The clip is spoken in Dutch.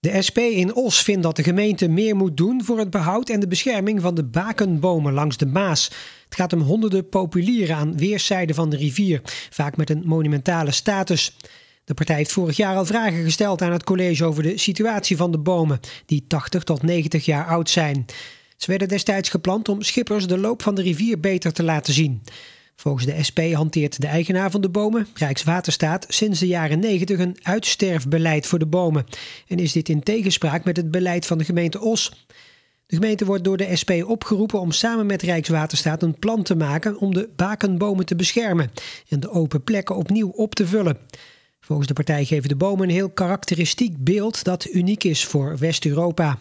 De SP in Os vindt dat de gemeente meer moet doen voor het behoud en de bescherming van de bakenbomen langs de Maas. Het gaat om honderden populieren aan weerszijden van de rivier, vaak met een monumentale status. De partij heeft vorig jaar al vragen gesteld aan het college over de situatie van de bomen, die 80 tot 90 jaar oud zijn. Ze werden destijds geplant om schippers de loop van de rivier beter te laten zien. Volgens de SP hanteert de eigenaar van de bomen, Rijkswaterstaat, sinds de jaren 90 een uitsterfbeleid voor de bomen. En is dit in tegenspraak met het beleid van de gemeente Os? De gemeente wordt door de SP opgeroepen om samen met Rijkswaterstaat een plan te maken om de bakenbomen te beschermen en de open plekken opnieuw op te vullen. Volgens de partij geven de bomen een heel karakteristiek beeld dat uniek is voor West-Europa.